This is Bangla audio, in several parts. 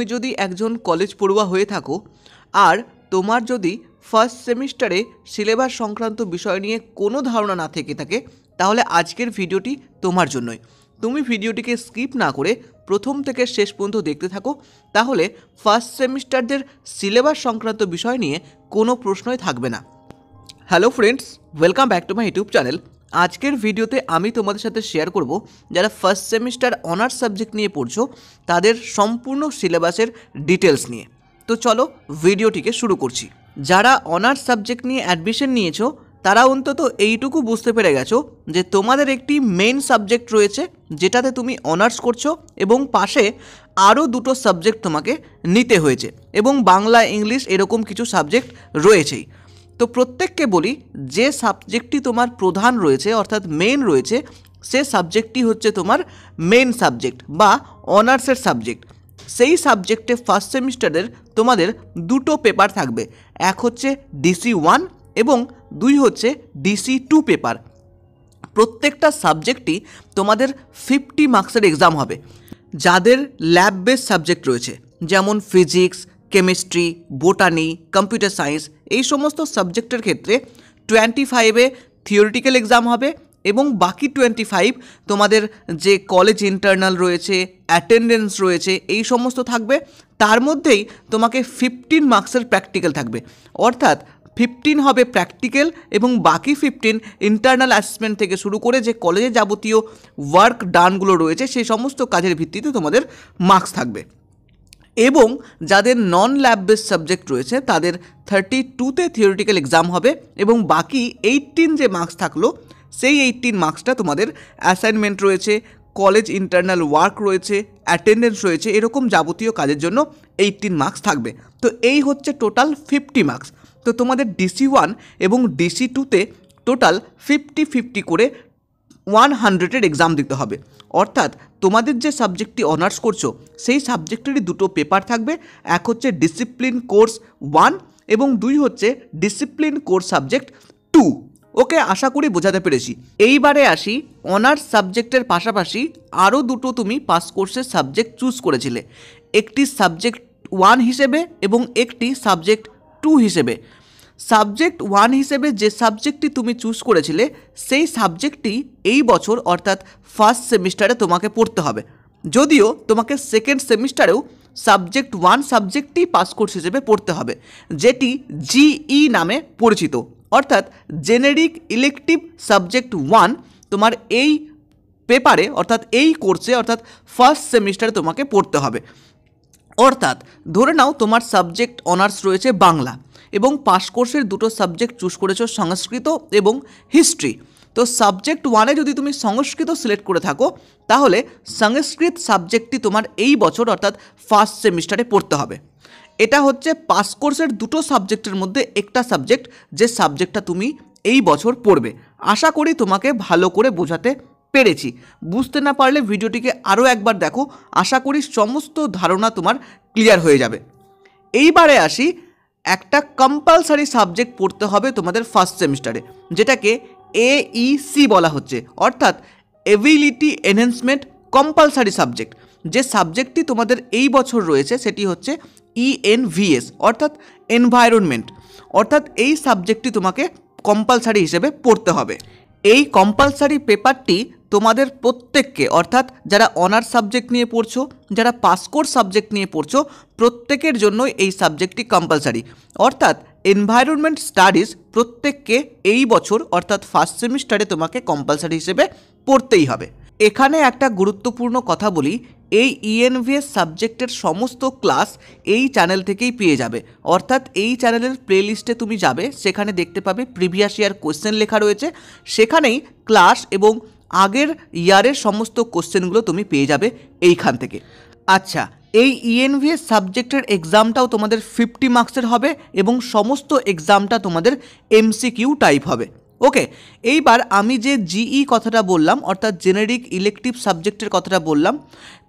তুমি যদি একজন কলেজ পড়ুয়া হয়ে থাকো আর তোমার যদি ফার্স্ট সেমিস্টারে সিলেবাস সংক্রান্ত বিষয় নিয়ে কোনো ধারণা না থেকে থাকে তাহলে আজকের ভিডিওটি তোমার জন্যই তুমি ভিডিওটিকে স্কিপ না করে প্রথম থেকে শেষ পর্যন্ত দেখতে থাকো তাহলে ফার্স্ট সেমিস্টারদের সিলেবাস সংক্রান্ত বিষয় নিয়ে কোনো প্রশ্নই থাকবে না hello friends welcome back to my YouTube channel আজকের ভিডিওতে আমি তোমাদের সাথে শেয়ার করব যারা ফার্স্ট সেমিস্টার অনার্স সাবজেক্ট নিয়ে পড়ছো তাদের সম্পূর্ণ সিলেবাসের ডিটেলস নিয়ে তো চলো ভিডিওটিকে শুরু করছি যারা অনার্স সাবজেক্ট নিয়ে অ্যাডমিশন নিয়েছো তারা অন্তত এইটুকু বুঝতে পেরে গেছো যে তোমাদের একটি মেন সাবজেক্ট রয়েছে যেটাতে তুমি অনার্স করছো এবং পাশে আরও দুটো সাবজেক্ট তোমাকে নিতে হয়েছে এবং বাংলা ইংলিশ এরকম কিছু সাবজেক্ট রয়েছেই তো প্রত্যেককে বলি যে সাবজেক্টটি তোমার প্রধান রয়েছে অর্থাৎ মেন রয়েছে সে সাবজেক্টটি হচ্ছে তোমার মেন সাবজেক্ট বা অনার্সের সাবজেক্ট সেই সাবজেক্টে ফার্স্ট সেমিস্টারের তোমাদের দুটো পেপার থাকবে এক হচ্ছে ডিসি ওয়ান এবং দুই হচ্ছে ডিসি টু পেপার প্রত্যেকটা সাবজেক্টই তোমাদের ফিফটি মার্কসের এক্সাম হবে যাদের ল্যাব বেস সাবজেক্ট রয়েছে যেমন physics chemistry botany computer science এই সমস্ত সাবজেক্টের ক্ষেত্রে টোয়েন্টি ফাইভে থিওরিটিক্যাল এক্সাম হবে এবং বাকি টোয়েন্টি ফাইভ তোমাদের যে কলেজ ইন্টারনাল রয়েছে অ্যাটেন্ডেন্স রয়েছে এই সমস্ত থাকবে তার মধ্যেই তোমাকে ফিফটিন মার্কসের প্র্যাকটিক্যাল থাকবে অর্থাৎ ফিফটিন হবে প্র্যাকটিক্যাল এবং বাকি ফিফটিন ইন্টারনাল অ্যাসেসমেন্ট থেকে শুরু করে যে কলেজে যাবতীয় ওয়ার্ক ডানগুলো রয়েছে সেই সমস্ত কাজের ভিত্তিতে তোমাদের মার্কস থাকবে এবং যাদের নন ল্যাব বেস সাবজেক্ট রয়েছে তাদের থার্টি টুতে থিওরিটিক্যাল এক্সাম হবে এবং বাকি এইটিন যে মার্কস থাকলো সেই এইটিন মার্কসটা তোমাদের অ্যাসাইনমেন্ট রয়েছে কলেজ ইন্টারনাল ওয়ার্ক রয়েছে অ্যাটেন্ডেন্স রয়েছে এরকম যাবতীয় কাজের জন্য এইটিন মার্কস থাকবে তো এই হচ্ছে টোটাল ফিফটি মার্কস তো তোমাদের ডিসি ওয়ান এবং ডিসি টুতে টোটাল ফিফটি ফিফটি করে ওয়ান হান্ড্রেডের এক্সাম দিতে হবে অর্থাৎ তোমাদের যে সাবজেক্টটি অনার্স করছো সেই সাবজেক্টেরই দুটো পেপার থাকবে এক হচ্ছে ডিসিপ্লিন কোর্স ওয়ান এবং দুই হচ্ছে discipline course subject two okay আশা করি বোঝাতে পেরেছি এইবারে আসি অনার্স সাবজেক্টের পাশাপাশি আরও দুটো তুমি পাস কোর্সের সাবজেক্ট চুজ করেছিলে একটি সাবজেক্ট ওয়ান হিসেবে এবং একটি সাবজেক্ট টু হিসেবে সাবজেক্ট ওয়ান হিসেবে যে সাবজেক্টটি তুমি চুজ করেছিলে সেই সাবজেক্টটি এই বছর অর্থাৎ ফার্স্ট সেমিস্টারে তোমাকে পড়তে হবে যদিও তোমাকে সেকেন্ড সেমিস্টারেও সাবজেক্ট ওয়ান সাবজেক্টটি পাস কোর্স হিসেবে পড়তে হবে যেটি জিই নামে পরিচিত অর্থাৎ জেনেরিক ইলেকটিভ সাবজেক্ট ওয়ান তোমার এই পেপারে অর্থাৎ এই কোর্সে অর্থাৎ ফার্স্ট সেমিস্টারে তোমাকে পড়তে হবে অর্থাৎ ধরে নাও তোমার সাবজেক্ট অনার্স রয়েছে বাংলা এবং পাস কোর্সের দুটো সাবজেক্ট চুজ করেছো সংস্কৃত এবং হিস্ট্রি তো সাবজেক্ট ওয়ানে যদি তুমি সংস্কৃত সিলেক্ট করে থাকো তাহলে সংস্কৃত সাবজেক্টটি তোমার এই বছর অর্থাৎ ফার্স্ট সেমিস্টারে পড়তে হবে এটা হচ্ছে পাস কোর্সের দুটো সাবজেক্টের মধ্যে একটা সাবজেক্ট যে সাবজেক্টটা তুমি এই বছর পড়বে আশা করি তোমাকে ভালো করে বোঝাতে পেরেছি বুঝতে না পারলে ভিডিওটিকে আরও একবার দেখো আশা করি সমস্ত ধারণা তোমার ক্লিয়ার হয়ে যাবে এইবারে আসি একটা কম্পালসারি সাবজেক্ট পড়তে হবে তোমাদের ফার্স্ট সেমিস্টারে যেটাকে এইসি e বলা হচ্ছে অর্থাৎ এবিলিটি এনহ্যান্সমেন্ট কম্পালসারি সাবজেক্ট যে সাবজেক্টটি তোমাদের এই বছর রয়েছে সেটি হচ্ছে ইএনভিএস e অর্থাৎ এনভায়রনমেন্ট অর্থাৎ এই সাবজেক্টটি তোমাকে কম্পালসারি হিসেবে পড়তে হবে এই কম্পালসারি পেপারটি তোমাদের প্রত্যেককে অর্থাৎ যারা অনার সাবজেক্ট নিয়ে পড়ছো যারা কোর্স সাবজেক্ট নিয়ে পড়ছো প্রত্যেকের জন্য এই সাবজেক্টটি কম্পালসারি অর্থাৎ এনভায়রনমেন্ট স্টাডিজ প্রত্যেককে এই বছর অর্থাৎ ফার্স্ট সেমিস্টারে তোমাকে কম্পালসারি হিসেবে পড়তেই হবে এখানে একটা গুরুত্বপূর্ণ কথা বলি এই ইএনভিএস e সাবজেক্টের সমস্ত ক্লাস এই চ্যানেল থেকেই পেয়ে যাবে অর্থাৎ এই চ্যানেলের প্লেলিস্টে তুমি যাবে সেখানে দেখতে পাবে প্রিভিয়াস ইয়ার কোশ্চেন লেখা রয়েছে সেখানেই ক্লাস এবং আগের ইয়ারের সমস্ত কোশ্চেনগুলো তুমি পেয়ে যাবে এইখান থেকে আচ্ছা এই ইএনভিএস সাবজেক্টের এক্সামটাও তোমাদের ফিফটি মার্কসের হবে এবং সমস্ত এক্সামটা তোমাদের এমসিকিউ টাইপ হবে ওকে এইবার আমি যে জিই e কথাটা বললাম অর্থাৎ জেনেরিক ইলেকটিভ সাবজেক্টের কথাটা বললাম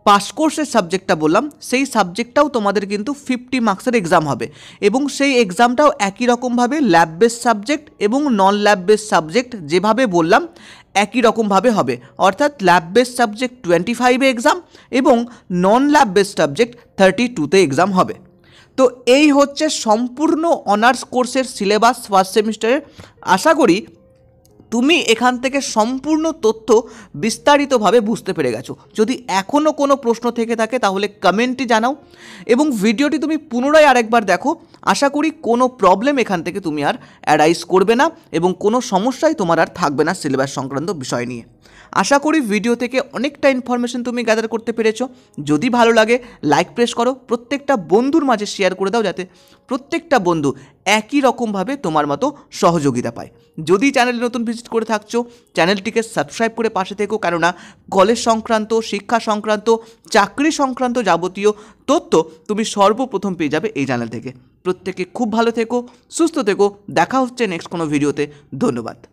পাস কোর্সের সাবজেক্টটা বললাম সেই সাবজেক্টটাও তোমাদের কিন্তু ফিফটি মার্কসের এক্সাম হবে এবং সেই এক্সামটাও একই রকমভাবে ল্যাব বেস সাবজেক্ট এবং নন ল্যাব বেস সাবজেক্ট যেভাবে বললাম একই রকমভাবে হবে অর্থাৎ ল্যাব বেস সাবজেক্ট টোয়েন্টি ফাইভে এক্সাম এবং non lab base subject thirty টুতে এক্সাম হবে তো এই হচ্ছে সম্পূর্ণ অনার্স কোর্সের সিলেবাস ফার্স্ট সেমিস্টারের আশা করি তুমি এখান থেকে সম্পূর্ণ তথ্য বিস্তারিতভাবে বুঝতে পেরে গেছো যদি এখনও কোনো প্রশ্ন থেকে থাকে তাহলে কমেন্টে জানাও এবং ভিডিওটি তুমি পুনরায় আরেকবার দেখো আশা করি কোনো প্রবলেম এখান থেকে তুমি আর অ্যারাইজ করবে না এবং কোনো সমস্যাই তোমার আর থাকবে না সিলেবাস সংক্রান্ত বিষয় নিয়ে আশা করি ভিডিও থেকে অনেকটা ইনফরমেশন তুমি গ্যাদার করতে পেরেছো যদি ভালো লাগে লাইক প্রেস করো প্রত্যেকটা বন্ধুর মাঝে শেয়ার করে দাও যাতে প্রত্যেকটা বন্ধু একই রকমভাবে তোমার মতো সহযোগিতা পায় যদি চ্যানেলে নতুন ভিজিট করে থাকছো চ্যানেলটিকে সাবস্ক্রাইব করে পাশে থেকো কেননা কলেজ সংক্রান্ত শিক্ষা সংক্রান্ত চাকরি সংক্রান্ত যাবতীয় তথ্য তুমি সর্বপ্রথম পেয়ে যাবে এই চ্যানেল থেকে প্রত্যেকে খুব ভালো থেকো সুস্থ থেকো দেখা হচ্ছে নেক্সট কোনো ভিডিওতে ধন্যবাদ